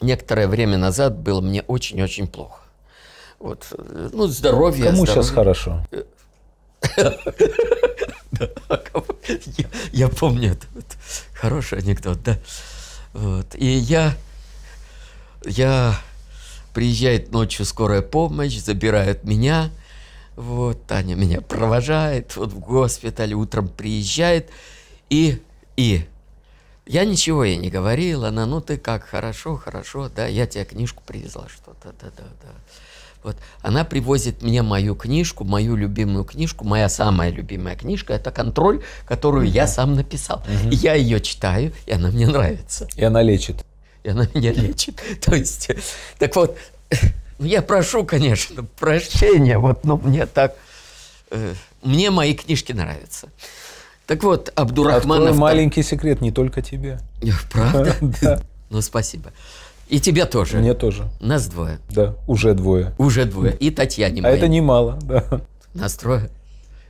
некоторое время назад было мне очень-очень плохо. Вот. Ну, здоровье. Кому здоровье. сейчас хорошо? Я помню это. Хороший анекдот, да. Вот. И я, я приезжает ночью скорая помощь, забирает меня. Вот, Таня меня провожает, вот в госпиталь утром приезжает. И, и я ничего ей не говорил, она, ну ты как, хорошо, хорошо, да, я тебе книжку привезла, что-то, да, да, да. Вот. Она привозит мне мою книжку, мою любимую книжку, моя самая любимая книжка, это «Контроль», которую mm я сам написал. mm И я ее читаю, и она мне нравится. И она лечит. И она меня лечит. То есть, так вот, ну, я прошу, конечно, прощения, вот, но мне так, э, мне мои книжки нравятся. Так вот, Абдурахманов... Это маленький секрет, не только тебе. Правда? Да. Ну, спасибо. И тебя тоже. Мне тоже. Нас двое. Да, уже двое. Уже двое. И Татьяне А моей. это немало, да. Нас трое.